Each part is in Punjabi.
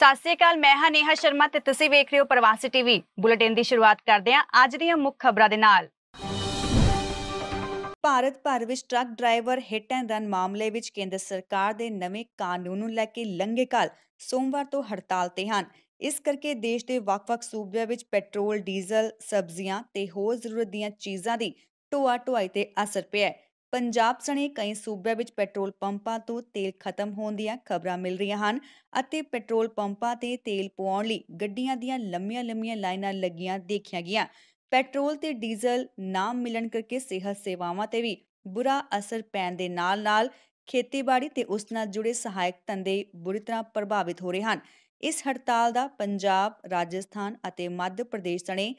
ਸਤਿ ਸ੍ਰੀ ਅਕਾਲ ਮੈਂ ਹਾਂ ਨੇਹਾ ਸ਼ਰਮਾ ਤੇ ਤੁਸੀਂ ਵੇਖ ਰਹੇ ਹੋ ਪ੍ਰਵਾਸੀ ਟੀਵੀ ਬੁਲੇਟਿਨ ਦੀ ਸ਼ੁਰੂਆਤ ਕਰਦੇ ਹਾਂ ਅੱਜ ਦੀਆਂ ਮੁੱਖ ਖਬਰਾਂ ਦੇ ਨਾਲ ਭਾਰਤ ਭਰ ਵਿੱਚ truck driver hit and run ਮਾਮਲੇ ਵਿੱਚ ਕੇਂਦਰ ਸਰਕਾਰ ਦੇ ਨਵੇਂ ਕਾਨੂੰਨ ਨੂੰ ਲੈ ਕੇ ਲੰਗੇ ਕਾਲ ਸੋਮਵਾਰ ਤੋਂ ਹੜਤਾਲ ਤੇ ਹਨ ਇਸ ਕਰਕੇ ਦੇਸ਼ ਦੇ ਵੱਖ-ਵੱਖ ਸੂਬਿਆਂ ਵਿੱਚ ਪੈਟਰੋਲ ਡੀਜ਼ਲ ਸਬਜ਼ੀਆਂ ਤੇ ਹੋਰ ਜ਼ਰੂਰਤ ਦੀਆਂ ਚੀਜ਼ਾਂ ਦੀ ਟੋਆ ਢੁਆਈ ਤੇ ਅਸਰ ਪਿਆ ਹੈ ਪੰਜਾਬ ਸਣੇ ਕਈ ਸੂਬਿਆਂ ਵਿੱਚ ਪੈਟਰੋਲ ਪੰਪਾਂ ਤੋਂ ਤੇਲ ਖਤਮ ਹੋਣ ਦੀਆਂ ਖਬਰਾਂ ਮਿਲ ਰਹੀਆਂ ਹਨ ਅਤੇ ਪੈਟਰੋਲ ਪੰਪਾਂ ਤੇ ਤੇਲ ਪਵਾਉਣ ਲਈ ਗੱਡੀਆਂ ਦੀਆਂ ਲੰਮੀਆਂ-ਲੰਮੀਆਂ ਲਾਈਨਾਂ ਲੱਗੀਆਂ ਦੇਖੀਆਂ ਗਈਆਂ ਪੈਟਰੋਲ ਤੇ ਡੀਜ਼ਲ ਨਾ ਮਿਲਣ ਕਰਕੇ ਸਿਹਤ ਸੇਵਾਵਾਂ ਤੇ ਵੀ ਬੁਰਾ ਅਸਰ ਪੈਣ ਦੇ ਨਾਲ-ਨਾਲ ਖੇਤੀਬਾੜੀ ਤੇ ਉਸ ਨਾਲ ਜੁੜੇ ਸਹਾਇਕ ਧੰਦੇ ਬੁਰੀ ਤਰ੍ਹਾਂ ਪ੍ਰਭਾਵਿਤ ਹੋ ਰਹੇ ਹਨ ਇਸ ਹੜਤਾਲ ਦਾ ਪੰਜਾਬ, ਰਾਜਸਥਾਨ ਅਤੇ ਮੱਧ ਪ੍ਰਦੇਸ਼ ਸਣੇ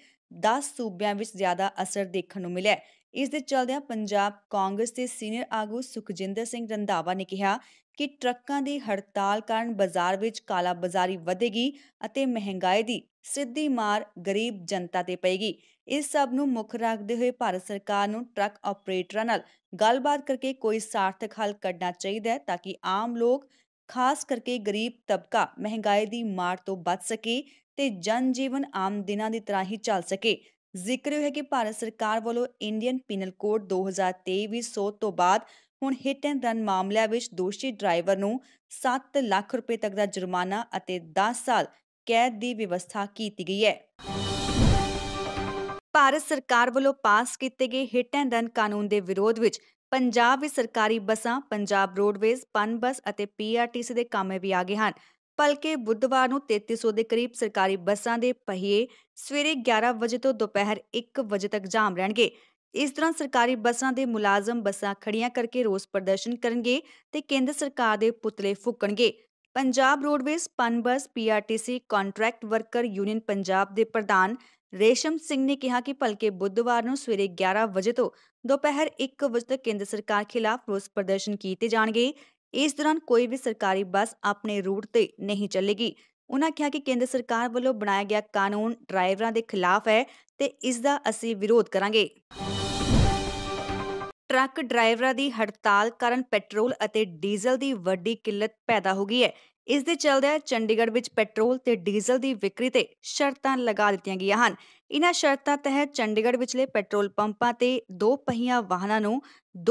10 ਸੂਬਿਆਂ ਵਿੱਚ ਜ਼ਿਆਦਾ ਅਸਰ ਦੇਖਣ ਨੂੰ ਮਿਲਿਆ ਇਸ ਦੇ ਚਲਦਿਆਂ ਪੰਜਾਬ ਕਾਂਗਰਸ ਦੇ ਸੀਨੀਅਰ ਆਗੂ ਸੁਖਜਿੰਦਰ ਸਿੰਘ ਰੰਧਾਵਾ ਨੇ ਕਿਹਾ ਕਿ ਟਰੱਕਾਂ ਦੀ ਹੜਤਾਲ ਕਾਰਨ ਬਾਜ਼ਾਰ ਵਿੱਚ ਕਾਲਾ ਬਾਜ਼ਾਰੀ ਵਧੇਗੀ ਅਤੇ ਮਹਿੰਗਾਈ ਦੀ ਸਿੱਧੀ ਮਾਰ ਗਰੀਬ ਜਨਤਾ ਤੇ ਪਏਗੀ ਇਸ ਸਭ ਨੂੰ ਮੁੱਖ ਰੱਖਦੇ ਹੋਏ ਭਾਰਤ ਸਰਕਾਰ ਨੂੰ ਟਰੱਕ ਆਪਰੇਟਰਾਂ ਨਾਲ ਗੱਲਬਾਤ ਕਰਕੇ ਕੋਈ ਸਾਰਥਕ ਹੱਲ ਕੱਢਣਾ ਚਾਹੀਦਾ ਹੈ ਤਾਂ ਕਿ ਆਮ ਲੋਕ ਖਾਸ ਕਰਕੇ ਗਰੀਬ ਤਬਕਾ ਮਹਿੰਗਾਈ ਦੀ ਮਾਰ ਤੋਂ ਬਚ ਸਕੇ ਤੇ ਜਨ ਜੀਵਨ ਆਮ ਦਿਨਾਂ ਦੀ ਤਰ੍ਹਾਂ ਹੀ ਚੱਲ ਸਕੇ ਜ਼ਿਕਰ ਹੈ ਕਿ ਭਾਰਤ ਸਰਕਾਰ ਵੱਲੋਂ ਇੰਡੀਅਨ ਪੀਨਲ ਕੋਡ 2023 ਵੀ 100 ਤੋਂ ਬਾਅਦ ਹੁਣ ਹਿੱਟ ਐਂਡ ਰਨ ਮਾਮਲਿਆਂ ਵਿੱਚ ਦੋਸ਼ੀ ਡਰਾਈਵਰ ਨੂੰ 7 ਲੱਖ ਰੁਪਏ ਤੱਕ ਦਾ ਜੁਰਮਾਨਾ ਅਤੇ 10 ਸਾਲ ਕੈਦ ਦੀ ਵਿਵਸਥਾ ਕੀਤੀ ਗਈ ਹੈ ਭਾਰਤ ਸਰਕਾਰ ਵੱਲੋਂ ਪਾਸ ਕੀਤੇ ਗਏ ਹਿੱਟ ਐਂਡ ਰਨ ਕਾਨੂੰਨ ਦੇ ਵਿਰੋਧ ਵਿੱਚ ਪੰਜਾਬ ਵਿੱਚ ਸਰਕਾਰੀ ਬੱਸਾਂ ਪੰਜਾਬ ਰੋਡਵੇਜ਼ ਪਨ ਬੱਸ ਅਤੇ ਪੀਆਰਟੀਸੀ ਦੇ ਕਾਮੇ ਵੀ ਆ ਗਏ ਹਨ ਭਲਕੇ ਬੁੱਧਵਾਰ ਨੂੰ 3300 ਦੇ ਕਰੀਬ ਸਰਕਾਰੀ ਬੱਸਾਂ ਦੇ ਪਹੀਏ ਸਵੇਰੇ 11 ਵਜੇ ਤੋਂ ਦੁਪਹਿਰ 1 ਵਜੇ ਤੱਕ ਜਾਮ ਰਹਿਣਗੇ ਇਸ ਤਰ੍ਹਾਂ ਸਰਕਾਰੀ ਬੱਸਾਂ ਦੇ ਮੁਲਾਜ਼ਮ ਬੱਸਾਂ ਖੜੀਆਂ ਕਰਕੇ ਰੋਸ ਪ੍ਰਦਰਸ਼ਨ ਕਰਨਗੇ ਤੇ ਕੇਂਦਰ ਸਰਕਾਰ ਦੇ ਪੁਤਲੇ ਫੂਕਣਗੇ Punjab roadways PUNBUS PRTC contract worker union Punjab ਦੇ ਪ੍ਰਧਾਨ ਰੇਸ਼ਮ ਸਿੰਘ ਨੇ ਕਿਹਾ ਕਿ ਭਲਕੇ ਬੁੱਧਵਾਰ ਨੂੰ ਸਵੇਰੇ 11 ਵਜੇ ਤੋਂ ਦੁਪਹਿਰ 1 ਵਜੇ ਤੱਕ ਕੇਂਦਰ ਸਰਕਾਰ ਖਿਲਾਫ ਰੋਸ ਪ੍ਰਦਰਸ਼ਨ ਕੀਤੇ ਜਾਣਗੇ ਇਸ ਦੌਰਾਨ ਕੋਈ ਵੀ ਸਰਕਾਰੀ ਬੱਸ ਆਪਣੇ ਰੂਟ ਤੇ ਨਹੀਂ ਚੱਲੇਗੀ ਉਹਨਾਂ ਕਿਹਾ ਕਿ ਕੇਂਦਰ ਸਰਕਾਰ ਵੱਲੋਂ ਬਣਾਇਆ ਗਿਆ ਕਾਨੂੰਨ ਡਰਾਈਵਰਾਂ ਦੇ ਖਿਲਾਫ ਹੈ ਤੇ ਇਸ ਦਾ ਅਸੀਂ ਵਿਰੋਧ ਕਰਾਂਗੇ ਟਰੱਕ ਡਰਾਈਵਰਾਂ ਦੀ ਹੜਤਾਲ ਕਾਰਨ ਪੈਟਰੋਲ ਅਤੇ ਡੀਜ਼ਲ ਦੀ ਵੱਡੀ ਕਿੱਲਤ ਪੈਦਾ ਹੋ ਗਈ ਹੈ ਇਸ ਦੇ ਚਲਦਿਆਂ ਚੰਡੀਗੜ੍ਹ ਵਿੱਚ ਪੈਟਰੋਲ ਤੇ ਡੀਜ਼ਲ ਦੀ ਵਿਕਰੀ ਤੇ ਸ਼ਰਤਾਂ ਲਗਾ ਦਿੱਤੀਆਂ ਗਈਆਂ ਹਨ ਇਨ੍ਹਾਂ ਸ਼ਰਤਾਂ ਤਹਿਤ ਚੰਡੀਗੜ੍ਹ ਵਿਚਲੇ ਪੈਟਰੋਲ ਪੰਪਾਂ ਤੇ ਦੋ ਪਹੀਆ ਵਾਹਨਾਂ ਨੂੰ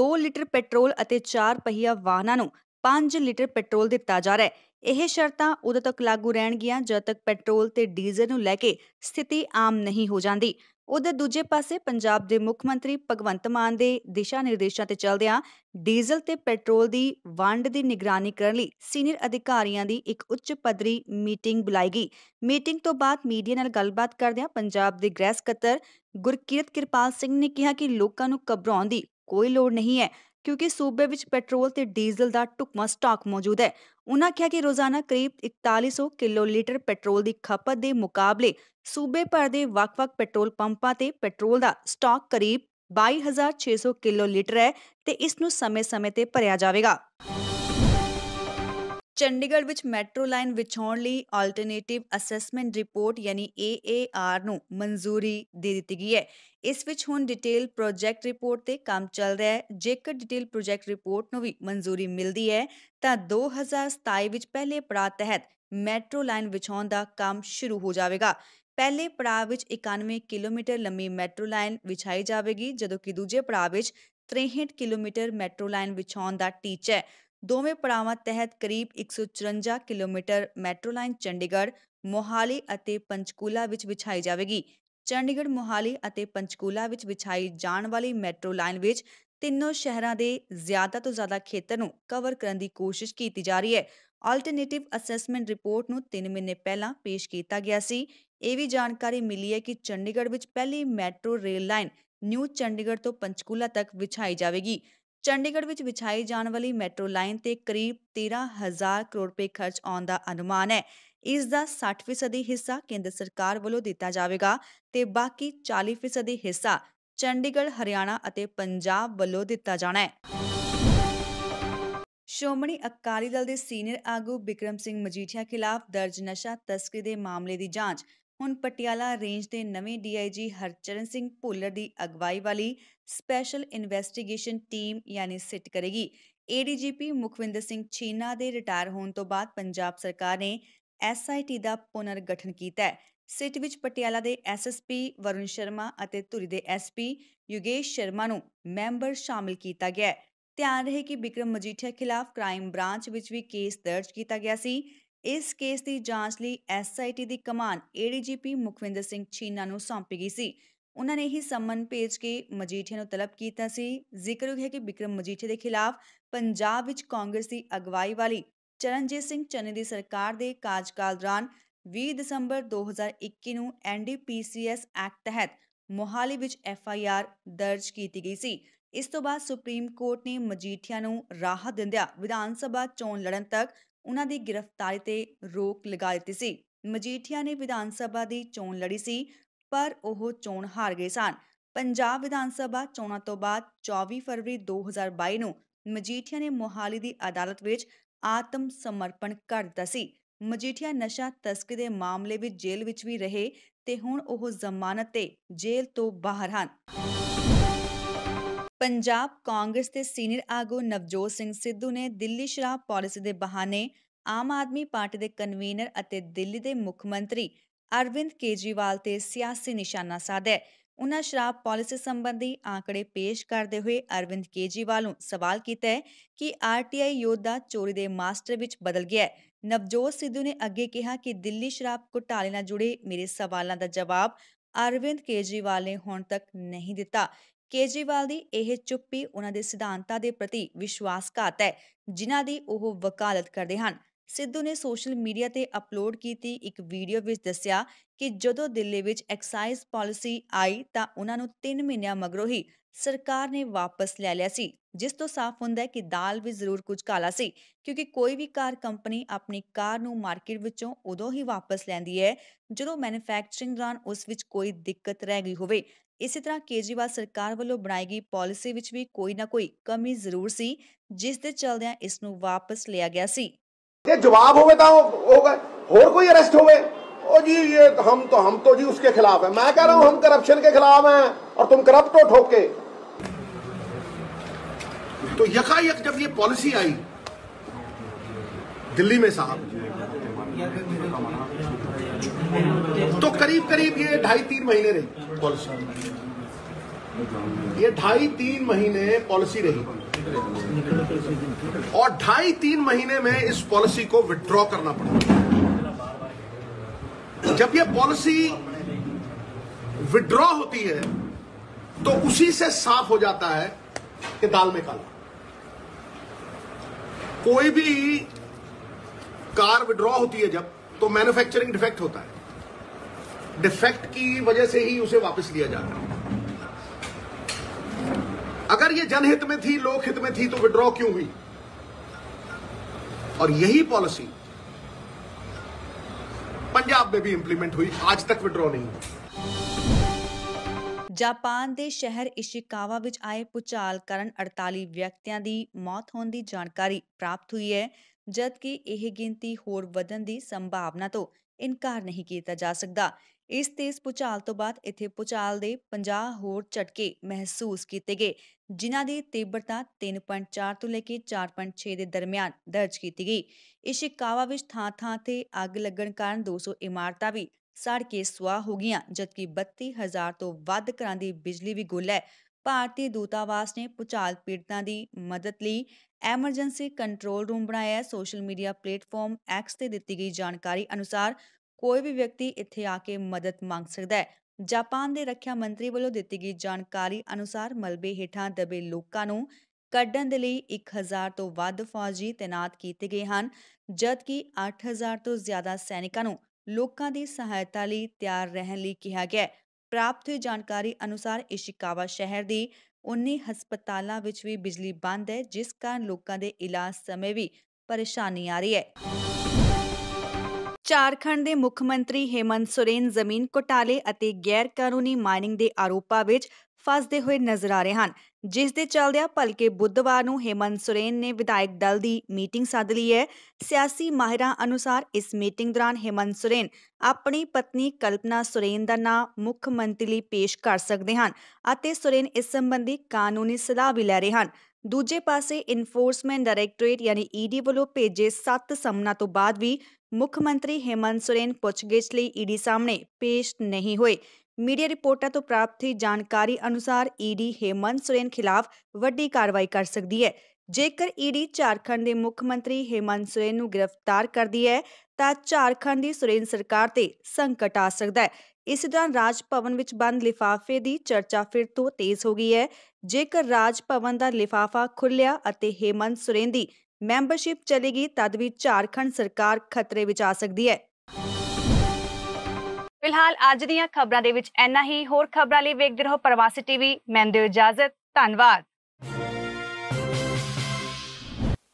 2 ਲੀਟਰ ਪੈਟਰੋਲ ਅਤੇ 4 ਪਹੀਆ ਵਾਹਨਾਂ ਨੂੰ 5 ਲੀਟਰ ਪੈਟਰੋਲ ਦਿੱਤਾ ਜਾ ਰਿਹਾ ਹੈ ਇਹ ਸ਼ਰਤਾਂ ਉਦੋਂ ਤੱਕ ਲਾਗੂ ਰਹਿਣਗੀਆਂ ਜਦ ਤੱਕ ਪੈਟਰੋਲ ਤੇ ਡੀਜ਼ਲ ਨੂੰ ਲੈ ਕੇ ਸਥਿਤੀ ਆਮ ਨਹੀਂ ਹੋ ਜਾਂਦੀ ਉਧਰ ਦੂਜੇ ਪਾਸੇ ਪੰਜਾਬ ਦੇ ਮੁੱਖ ਮੰਤਰੀ ਭਗਵੰਤ ਮਾਨ ਦੇ ਦਿਸ਼ਾ ਨਿਰਦੇਸ਼ਾਂ ਤੇ ਚੱਲਦਿਆਂ ਡੀਜ਼ਲ ਤੇ ਪੈਟਰੋਲ ਦੀ ਵੰਡ ਦੀ ਨਿਗਰਾਨੀ ਕਰਨ ਲਈ ਸੀਨੀਅਰ ਅਧਿਕਾਰੀਆਂ ਦੀ ਇੱਕ ਉੱਚ ਪੱਧਰੀ ਮੀਟਿੰਗ ਬੁਲਾਈ ਗਈ ਮੀਟਿੰਗ ਤੋਂ ਬਾਅਦ ਮੀਡੀਆ ਨਾਲ ਗੱਲਬਾਤ ਕਰਦਿਆਂ ਪੰਜਾਬ ਦੇ ਗ੍ਰੈਸ ਕਤਰ ਗੁਰਕੀਰਤ ਕਿਰਪਾਲ ਸਿੰਘ ਨੇ ਕਿਹਾ ਕਿ ਲੋਕਾਂ ਨੂੰ ਘਬਰਾਉਣ ਦੀ ਕੋਈ ਲੋੜ ਨਹੀਂ ਹੈ ਕਿਉਂਕਿ ਸੂਬੇ ਵਿੱਚ ਪੈਟਰੋਲ ਤੇ ਡੀਜ਼ਲ ਦਾ ਟੁਕਮਾ ਸਟਾਕ ਮੌਜੂਦ ਹੈ ਉਹਨਾਂ ਕਿਹਾ ਕਿ ਰੋਜ਼ਾਨਾ ਕਰੀਬ 4100 ਕਿਲੋਲੀਟਰ ਪੈਟਰੋਲ ਦੀ ਖਪਤ ਦੇ ਮੁਕਾਬਲੇ ਸੂਬੇ ਭਰ ਦੇ ਵੱਖ-ਵੱਖ ਪੈਟਰੋਲ ਪੰਪਾਂ ਤੇ ਪੈਟਰੋਲ ਦਾ ਸਟਾਕ ਕਰੀਬ 22600 ਕਿਲੋਲੀਟਰ ਹੈ ਤੇ ਇਸ ਨੂੰ ਸਮੇਂ-ਸਮੇਂ ਤੇ ਭਰਿਆ ਜਾਵੇਗਾ ਚੰਡੀਗੜ੍ਹ ਵਿੱਚ ਮੈਟਰੋ ਲਾਈਨ ਵਿਛਾਉਣ ਲਈ ਆਲਟਰਨੇਟਿਵ ਅਸੈਸਮੈਂਟ ਰਿਪੋਰਟ ਯਾਨੀ AAR ਨੂੰ ਮਨਜ਼ੂਰੀ ਦੇ ਦਿੱਤੀ ਗਈ ਹੈ ਇਸ ਵਿੱਚ ਹੁਣ ਡਿਟੇਲ ਪ੍ਰੋਜੈਕਟ ਰਿਪੋਰਟ ਤੇ ਕੰਮ ਚੱਲ ਰਿਹਾ ਹੈ ਜੇਕਰ ਡਿਟੇਲ ਪ੍ਰੋਜੈਕਟ ਰਿਪੋਰਟ ਨੂੰ ਵੀ ਮਨਜ਼ੂਰੀ ਮਿਲਦੀ ਹੈ ਤਾਂ 2027 ਵਿੱਚ ਪਹਿਲੇ ਪੜਾਅ ਤਹਿਤ ਮੈਟਰੋ ਲਾਈਨ ਵਿਛਾਉਣ ਦਾ ਕੰਮ ਸ਼ੁਰੂ ਹੋ ਜਾਵੇਗਾ ਪਹਿਲੇ ਪੜਾਅ ਵਿੱਚ 91 ਕਿਲੋਮੀਟਰ ਲੰਮੀ ਮੈਟਰੋ ਲਾਈਨ ਵਿਛਾਈ ਜਾਵੇਗੀ ਜਦੋਂ ਕਿ ਦੂਜੇ ਪੜਾਅ ਵਿੱਚ 63 ਕਿਲੋਮੀਟਰ ਮੈਟਰੋ ਲਾਈਨ ਵਿਛਾਉਣ ਦਾ ਟੀਚਾ ਹੈ ਦੋਵੇਂ ਪੜਾਵਾਂ ਤਹਿਤ ਕਰੀਬ 154 kilometre metro line Chandigarh Mohali ਅਤੇ ਪੰਚਕੂਲਾ ਵਿੱਚ ਵਿਛਾਈ ਜਾਵੇਗੀ ਚੰਡੀਗੜ੍ਹ ਮੋਹਾਲੀ ਅਤੇ ਪੰਚਕੂਲਾ ਵਿੱਚ ਵਿਛਾਈ ਜਾਣ ਵਾਲੀ ਮੈਟਰੋ ਲਾਈਨ ਵਿੱਚ ਤਿੰਨੋਂ ਸ਼ਹਿਰਾਂ ਦੇ ਜ਼ਿਆਦਾ ਤੋਂ ਜ਼ਿਆਦਾ ਖੇਤਰ ਨੂੰ ਕਵਰ ਕਰਨ ਦੀ ਕੋਸ਼ਿਸ਼ ਕੀਤੀ ਜਾ ਰਹੀ ਹੈ ਆਲਟਰਨੇਟਿਵ ਅਸੈਸਮੈਂਟ ਰਿਪੋਰਟ ਨੂੰ 3 ਮਹੀਨੇ ਪਹਿਲਾਂ ਪੇਸ਼ ਕੀਤਾ ਗਿਆ ਸੀ ਇਹ ਵੀ ਜਾਣਕਾਰੀ ਮਿਲੀ ਹੈ ਕਿ ਚੰਡੀਗੜ੍ਹ ਵਿੱਚ ਪਹਿਲੀ metro rail line new Chandigarh ਤੋਂ ਪੰਚਕੂਲਾ ਤੱਕ ਵਿਛਾਈ ਜਾਵੇਗੀ ਚੰਡੀਗੜ੍ਹ ਵਿੱਚ ਵਿਛਾਈ ਜਾਣ ਵਾਲੀ ਮੈਟਰੋ ਲਾਈਨ ਤੇ ਕਰੀਬ 13000 ਕਰੋੜ ਰੁਪਏ ਖਰਚ ਆਉਣ ਦਾ ਅਨੁਮਾਨ ਹੈ ਇਸ ਦਾ 60% ਹਿੱਸਾ ਕੇਂਦਰ ਸਰਕਾਰ ਵੱਲੋਂ ਦਿੱਤਾ ਜਾਵੇਗਾ ਤੇ ਬਾਕੀ 40% ਹਿੱਸਾ ਚੰਡੀਗੜ੍ਹ ਹਰਿਆਣਾ ਅਤੇ ਪੰਜਾਬ ਵੱਲੋਂ ਦਿੱਤਾ ਜਾਣਾ ਹੈ ਸ਼ੋਮਣੀ ਅਕਾਲੀ ਦਲ ਦੇ ਸੀਨੀਅਰ ਆਗੂ ਬਿਕਰਮ ਸਿੰਘ ਮਜੀਠੀਆ ਖਿਲਾਫ ਦਰਜ ਨਸ਼ਾ ਤਸਕਰੀ ਦੇ ਮਾਮਲੇ ਦੀ ਜਾਂਚ ਹੁਣ ਪਟਿਆਲਾ ਰੇਂਜ ਦੇ ਨਵੇਂ ਡੀਆਈਜੀ ਹਰਚਰਨ ਸਿੰਘ ਭੁੱਲਰ ਦੀ ਅਗਵਾਈ ਵਾਲੀ ਸਪੈਸ਼ਲ ਇਨਵੈਸਟੀਗੇਸ਼ਨ ਟੀਮ ਯਾਨੀ ਸਿਟ ਕਰੇਗੀ ਏਡੀਜੀਪੀ ਮੁਖਵਿੰਦਰ ਸਿੰਘ ਚੀਨਾ ਦੇ ਰਿਟਾਇਰ ਹੋਣ ਤੋਂ ਬਾਅਦ ਪੰਜਾਬ ਸਰਕਾਰ ਨੇ ਐਸਆਈਟੀ ਦਾ ਪੁਨਰਗਠਨ ਕੀਤਾ ਹੈ ਸਿਟ ਵਿੱਚ ਪਟਿਆਲਾ ਦੇ ਐਸਐਸਪੀ ਵਰੁਣ ਸ਼ਰਮਾ ਅਤੇ ਧੁਰੀ ਦੇ ਐਸਪੀ ਯੁਗੇਸ਼ ਸ਼ਰਮਾ ਨੂੰ ਮੈਂਬਰ ਸ਼ਾਮਿਲ ਕੀਤਾ ਗਿਆ ਹੈ ਧਿਆਨ ਰਹੇ ਕਿ ਵਿਕਰਮ ਮਜੀਠੀਆ ਖਿਲਾਫ ਕ੍ਰਾਈਮ ਬ੍ਰਾਂਚ ਵਿੱਚ ਵੀ ਕੇਸ ਦਰਜ ਕੀਤਾ ਗਿਆ ਸੀ ਇਸ ਕੇਸ ਦੀ ਜਾਂਚ ਲਈ ਐਸਆਈਟੀ ਦੀ ਕਮਾਨ ਏਡੀਜੀਪੀ ਮੁਖਵਿੰਦਰ ਸਿੰਘ ਛੀਨਾ ਨੂੰ ਸੌਂਪੀ ਗਈ ਸੀ ਉਹਨਾਂ ਨੇ ਹੀ ਸੰਮਨ ਭੇਜ ਕੇ ਮਜੀਠੀਆ ਨੂੰ ਤਲਬ ਕੀਤਾ ਸੀ ਜ਼ਿਕਰਯੋਗ ਹੈ ਕਿ ਵਿਕਰਮ ਮਜੀਠੀਆ ਦੇ ਖਿਲਾਫ ਪੰਜਾਬ ਵਿੱਚ ਕਾਂਗਰਸ ਦੀ ਅਗਵਾਈ ਵਾਲੀ ਚਰਨਜੀਤ ਸਿੰਘ ਚੰਨੀ ਦੀ ਸਰਕਾਰ ਦੇ ਕਾਰਜਕਾਲ ਦੌਰਾਨ 20 ਦਸੰਬਰ 2021 ਨੂੰ ਐਨਡੀਪੀਸੀਐਸ ਐਕਟ ਤਹਿਤ ਮੋਹਾਲੀ ਵਿੱਚ ਐਫਆਈਆਰ ਦਰਜ ਕੀਤੀ ਗਈ ਸੀ ਇਸ ਤੋਂ ਬਾਅਦ ਸੁਪਰੀਮ ਕੋਰਟ ਨੇ ਮਜੀਠੀਆ ਨੂੰ ਰਾਹਤ ਦਿੰਦਿਆਂ ਵਿਧਾਨ ਸਭਾ ਚੋਣ ਲੜਨ ਤੱਕ ਉਹਨਾਂ ਦੀ ਗ੍ਰਿਫਤਾਰੀ ਤੇ ਰੋਕ ਲਗਾ ਦਿੱਤੀ ਸੀ ਮਜੀਠੀਆ ਨੇ ਵਿਧਾਨ ਸਭਾ ਦੀ ਚੋਣ ਲੜੀ ਸੀ ਪਰ ਉਹ ਚੋਣ ਹਾਰ ਗਏ ਸਨ ਪੰਜਾਬ ਵਿਧਾਨ ਸਭਾ ਚੋਣਾਂ ਤੋਂ ਬਾਅਦ 24 ਫਰਵਰੀ 2022 ਨੂੰ ਮਜੀਠੀਆ ਨੇ ਮੋਹਾਲੀ ਦੀ ਅਦਾਲਤ ਵਿੱਚ ਆਤਮ ਸਮਰਪਣ ਕਰ ਦਿੱਤਾ ਸੀ ਮਜੀਠੀਆ ਨਸ਼ਾ ਤਸਕਰੀ ਦੇ ਮਾਮਲੇ ਵਿੱਚ ਜੇਲ੍ਹ ਵਿੱਚ ਵੀ ਰਹੇ ਤੇ ਹੁਣ ਉਹ ਜ਼ਮਾਨਤ ਤੇ ਜੇਲ੍ਹ ਤੋਂ ਬਾਹਰ ਹਨ ਪੰਜਾਬ ਕਾਂਗਰਸ ਦੇ ਸੀਨੀਅਰ ਆਗੂ ਨਵਜੋਤ ਸਿੰਘ ਸਿੱਧੂ ਨੇ ਦਿੱਲੀ ਸ਼ਰਾਬ ਪਾਲਿਸੀ ਦੇ ਬਹਾਨੇ ਆਮ ਆਦਮੀ ਪਾਰਟੀ ਦੇ ਕਨਵੀਨਰ ਅਤੇ ਦਿੱਲੀ ਦੇ ਮੁੱਖ ਮੰਤਰੀ ਅਰਵਿੰਦ ਕੇਜਰੀਵਾਲ ਤੇ ਸਿਆਸੀ ਨਿਸ਼ਾਨਾ ਸਾਧਿਆ ਉਹਨਾਂ ਸ਼ਰਾਬ ਪਾਲਿਸੀ ਸੰਬੰਧੀ ਆંકੜੇ ਪੇਸ਼ ਕਰਦੇ ਹੋਏ ਅਰਵਿੰਦ ਕੇਜਰੀਵਾਲ ਨੂੰ ਸਵਾਲ ਕੀਤਾ ਹੈ ਕਿ ਆਰਟੀਆਈ ਯੋਧਾ ਚੋਰੀ ਦੇ ਮਾਸਟਰ ਵਿੱਚ ਬਦਲ ਗਿਆ ਹੈ ਨਵਜੋਤ ਸਿੱਧੂ ਨੇ ਅੱਗੇ ਕਿਹਾ ਕਿ ਦਿੱਲੀ ਸ਼ਰਾਬ ਘੁਟਾਲੇ ਨਾਲ ਜੁੜੇ ਮੇਰੇ ਸਵਾਲਾਂ ਦਾ ਜਵਾਬ ਅਰਵਿੰਦ ਕੇਜਰੀਵਾਲ ਨੇ ਹੁਣ ਤੱਕ ਨਹੀਂ ਦਿੱਤਾ ਕੇਜਰੀਵਾਲ ਦੀ ਇਹ ਚੁੱਪੀ ਉਹਨਾਂ ਦੇ ਸਿਧਾਂਤਾਂ ਦੇ ਪ੍ਰਤੀ ਵਿਸ਼ਵਾਸਘਾਤ ਹੈ ਜਿਨ੍ਹਾਂ ਦੀ ਉਹ ਵਕਾਲਤ ਕਰਦੇ ਹਨ ਸਿੱਧੂ ਨੇ ਸੋਸ਼ਲ ਮੀਡੀਆ ਤੇ ਅਪਲੋਡ ਕੀਤੀ ਇੱਕ ਵੀਡੀਓ ਵਿੱਚ ਦੱਸਿਆ ਕਿ ਜਦੋਂ ਦਿੱਲੀ ਵਿੱਚ ਐਕਸਾਈਜ਼ ਪਾਲਿਸੀ ਆਈ ਤਾਂ ਉਹਨਾਂ ਨੂੰ 3 ਮਹੀਨਿਆਂ ਮਗਰੋਂ ਹੀ ਸਰਕਾਰ ਨੇ ਵਾਪਸ ਲੈ ਲਿਆ ਸੀ ਜਿਸ ਤੋਂ ਸਾਫ਼ ਹੁੰਦਾ ਹੈ ਕਿ ਦਾਲ ਵੀ ਜ਼ਰੂਰ ਕੁਝ ਕਾਲਾ ਸੀ ਕਿਉਂਕਿ ਕੋਈ ਵੀ ਕਾਰ ਕੰਪਨੀ ਆਪਣੀ ਕਾਰ ਨੂੰ ਮਾਰਕੀਟ ਵਿੱਚੋਂ ਉਦੋਂ ਹੀ ਵਾਪਸ ਲੈਂਦੀ ਹੈ ਜਦੋਂ ਮੈਨੂਫੈਕਚਰਿੰਗ ਦੌਰਾਨ ਉਸ ਵਿੱਚ ਕੋਈ ਦਿੱਕਤ ਰਹਿ ਗਈ ਹੋਵੇ ਇਸੇ ਤਰ੍ਹਾਂ ਕੇਜੀਵਾਲ ਸਰਕਾਰ ਵੱਲੋਂ ਬਣਾਈ ਗਈ ਪਾਲਿਸੀ ਵਿੱਚ ਵੀ ਕੋਈ ਨਾ ਕੋਈ ਕਮੀ ਜ਼ਰੂਰ ਸੀ ਜਿਸ ਦੇ ਚਲਦਿਆਂ ਇਸ ਨੂੰ ਵਾਪਸ ਲਿਆ ਗਿਆ ਸੀ ਜੇ ਜਵਾਬ ਹੋਵੇ ਤਾਂ ਹੋਗਾ ਹੋਰ ਕੋਈ ਅਰੈਸਟ ਹੋਵੇ ਉਹ ਜੀ ਇਹ ਹਮ ਤੋਂ ਹਮ ਤੋਂ ਜੀ ਉਸਕੇ ਖਿਲਾਫ ਹੈ ਮੈਂ ਕਹ ਰਹਾ ਹਾਂ ਹਮ ਕਰਪਸ਼ਨ ਕੇ ਖਿਲਾਫ ਹੈ ਔਰ ਤੁਮ ਕਰਪਟ ਹੋ ਠੋਕੇ तो यकायक जब ये पॉलिसी आई दिल्ली में साहब तो करीब करीब ये ढाई तीन महीने रही पॉलिसी ये ढाई तीन महीने पॉलिसी रही और ढाई तीन महीने में इस पॉलिसी को विड्रॉ करना पड़ा जब ये पॉलिसी विड्रॉ होती है तो उसी से साफ हो जाता है कि दाल में काला कोई भी कार विड्रॉ होती है जब तो मैन्युफैक्चरिंग डिफेक्ट होता है डिफेक्ट की वजह से ही उसे वापस लिया जाता है अगर ये जनहित में थी लोकहित में थी तो विड्रॉ क्यों हुई और यही पॉलिसी पंजाब में भी इंप्लीमेंट हुई आज तक विड्रॉ नहीं हुई ਜਾਪਾਨ ਦੇ ਸ਼ਹਿਰ ਇਸ਼ਿਕਾਵਾ ਵਿੱਚ ਆਏ ਪੁਚਾਲ ਕਾਰਨ 48 ਵਿਅਕਤੀਆਂ ਦੀ ਮੌਤ ਹੋਣ ਦੀ ਜਾਣਕਾਰੀ ਪ੍ਰਾਪਤ ਹੋਈ ਹੈ ਜਦਕਿ ਇਹ ਗਿਣਤੀ ਹੋਰ ਵਧਣ ਦੀ ਸੰਭਾਵਨਾ ਤੋਂ ਇਨਕਾਰ ਨਹੀਂ ਕੀਤਾ ਜਾ ਸਕਦਾ ਇਸ ਤੇਜ਼ ਪੁਚਾਲ ਤੋਂ ਬਾਅਦ ਇੱਥੇ ਪੁਚਾਲ ਦੇ 50 ਹੋਰ ਝਟਕੇ ਮਹਿਸੂਸ ਕੀਤੇ ਗਏ ਜਿਨ੍ਹਾਂ ਦੀ ਤੀਬਰਤਾ 3.4 ਤੋਂ ਲੈ ਕੇ 4.6 ਦੇ ਦਰਮਿਆਨ ਦਰਜ ਕੀਤੀ ਗਈ ਇਸ਼ਿਕਾਵਾ ਵਿੱਚ ਥਾਂ-ਥਾਂ ਤੇ ਅੱਗ ਲੱਗਣ ਕਾਰਨ 200 ਇਮਾਰਤਾਂ ਵੀ ਸੜ ਕੇ ਸੁਆਹ ਹੋ ਗਈਆਂ ਜਦਕਿ 32000 ਤੋਂ ਵੱਧ ਘਰਾਂ ਦੀ ਬਿਜਲੀ ਵੀ ਗੁੱਲ ਹੈ ਭਾਰਤੀ ਦੂਤਾਵਾਸ ਨੇ ਪੁਚਾਲ ਪੀੜਤਾਂ ਦੀ ਮਦਦ ਲਈ ਐਮਰਜੈਂਸੀ ਕੰਟਰੋਲ ਰੂਮ ਬਣਾਇਆ ਹੈ ਸੋਸ਼ਲ ਮੀਡੀਆ ਪਲੇਟਫਾਰਮ ਐਕਸ ਤੇ ਦਿੱਤੀ ਗਈ ਜਾਣਕਾਰੀ ਅਨੁਸਾਰ ਕੋਈ ਵੀ ਵਿਅਕਤੀ ਇੱਥੇ ਆ ਕੇ ਮਦਦ ਮੰਗ ਸਕਦਾ ਹੈ ਜਾਪਾਨ ਦੇ ਰੱਖਿਆ ਮੰਤਰੀ ਵੱਲੋਂ ਦਿੱਤੀ ਗਈ ਜਾਣਕਾਰੀ ਅਨੁਸਾਰ ਮਲਬੇ ਹੇਠਾਂ ਦਬੇ ਲੋਕਾਂ ਨੂੰ ਕੱਢਣ ਦੇ ਲਈ 1000 ਤੋਂ ਵੱਧ ਫੌਜੀ ਤਾਇਨਾਤ ਕੀਤੇ ਗਏ ਹਨ ਜਦਕਿ 8000 ਤੋਂ ਜ਼ਿਆਦਾ ਸੈਨਿਕਾਂ ਨੂੰ ਲੋਕਾਂ ਦੀ ਸਹਾਇਤਾ ਲਈ ਤਿਆਰ ਰਹਿਣ ਲਈ ਕਿਹਾ ਗਿਆ ਪ੍ਰਾਪਤ ਹੋਈ ਜਾਣਕਾਰੀ ਅਨੁਸਾਰ ਇਸ਼ਿਕਾਵਾ ਸ਼ਹਿਰ ਦੀ 19 ਹਸਪਤਾਲਾਂ ਵਿੱਚ ਵੀ ਬਿਜਲੀ ਬੰਦ ਹੈ ਜਿਸ ਕਾਰਨ ਲੋਕਾਂ ਦੇ ਇਲਾਜ ਸਮੇਂ ਵੀ ਪਰੇਸ਼ਾਨੀ ਆ ਰਹੀ ਹੈ ਝਾਰਖੰਡ ਦੇ ਮੁੱਖ ਮੰਤਰੀ ਹੇਮੰਤ ਸੋਰੇਨ ਜ਼ਮੀਨ ਘੁਟਾਲੇ ਅਤੇ ਗੈਰ ਕਾਨੂੰਨੀ ਮਾਈਨਿੰਗ ਦੇ ਆਰੋਪਾਂ ਵਿੱਚ ਫਸਦੇ ਹੋਏ ਨਜ਼ਰ ਆ ਰਹੇ ਹਨ ਜਿਸ ਦੇ ਚੱਲਦਿਆਂ ਭਲਕੇ ਬੁੱਧਵਾਰ ਨੂੰ ਹੇਮੰਤ ਸੁਰੇਨ ਨੇ ਵਿਧਾਇਕ ਦਲ ਦੀ ਮੀਟਿੰਗ ਸੱਦ ਲਈ ਹੈ ਸਿਆਸੀ ਮਾਹਿਰਾਂ ਅਨੁਸਾਰ ਇਸ ਮੀਟਿੰਗ ਦੌਰਾਨ ਹੇਮੰਤ ਸੁਰੇਨ ਆਪਣੀ ਪਤਨੀ ਕਲਪਨਾ ਸੁਰੇਨ ਦਾ ਨਾਮ ਮੁੱਖ ਮੰਤਰੀ ਲਈ ਪੇਸ਼ ਕਰ ਸਕਦੇ ਹਨ ਅਤੇ ਸੁਰੇਨ ਇਸ ਸੰਬੰਧੀ ਕਾਨੂੰਨੀ ਸਲਾਹ ਵੀ ਲੈ ਰਹੇ ਹਨ ਦੂਜੇ ਪਾਸੇ ਇਨਫੋਰਸਮੈਂਟ ਡਾਇਰੈਕਟੋਰੇਟ ਯਾਨੀ ਈਡੀ e ਵੱਲੋਂ ਭੇਜੇ 7 ਸਮਨਾਂ ਤੋਂ ਬਾਅਦ ਵੀ ਮੁੱਖ ਮੰਤਰੀ ਹੇਮੰਤ ਸੁਰੇਨ ਪੁੱਛਗਿੱਛ ਲਈ ਈਡੀ e ਸਾਹਮਣੇ ਪੇਸ਼ ਨਹੀਂ ਹੋਏ ਮੀਡੀਆ ਰਿਪੋਰਟਾਂ ਤੋਂ ਪ੍ਰਾਪਤ ਹੋਈ ਜਾਣਕਾਰੀ ਅਨੁਸਾਰ ਈਡੀ ਹੇਮੰਤ ਸੁਰੇਨ ਖਿਲਾਫ ਵੱਡੀ ਕਾਰਵਾਈ ਕਰ ਸਕਦੀ ਹੈ ਜੇਕਰ ਈਡੀ ਝਾਰਖੰਡ ਦੇ ਮੁੱਖ ਮੰਤਰੀ ਹੇਮੰਤ ਸੁਰੇਨ ਨੂੰ ਗ੍ਰਿਫਤਾਰ ਕਰਦੀ ਹੈ ਤਾਂ ਝਾਰਖੰਡ ਦੀ ਸੁਰੇਨ ਸਰਕਾਰ ਤੇ ਸੰਕਟ ਆ ਸਕਦਾ ਹੈ ਇਸ ਦੌਰਾਨ ਰਾਜ ਭਵਨ ਵਿੱਚ ਬੰਦ ਲਿਫਾਫੇ ਦੀ ਚਰਚਾ ਫਿਰ ਤੋਂ ਤੇਜ਼ ਹੋ ਗਈ ਹੈ ਜੇਕਰ ਰਾਜ ਭਵਨ ਦਾ ਲਿਫਾਫਾ ਖੁੱਲਿਆ ਅਤੇ ਹੇਮੰਤ ਸੁਰੇਨ ਦੀ ਮੈਂਬਰਸ਼ਿਪ ਚਲੇਗੀ ਤਦ ਵੀ ਝਾਰਖੰਡ ਸਰਕਾਰ ਖਤਰੇ ਵਿੱਚ ਆ ਸਕਦੀ ਹੈ ਫਿਲਹਾਲ ਅੱਜ ਦੀਆਂ ਖਬਰਾਂ ਦੇ ਵਿੱਚ ਇੰਨਾ ਹੀ ਹੋਰ ਖਬਰਾਂ ਲਈ ਵੇਖਦੇ ਰਹੋ ਪ੍ਰਵਾਸੀ ਟੀਵੀ ਮੈਂ ਦਿਓ ਇਜਾਜ਼ਤ ਧੰਨਵਾਦ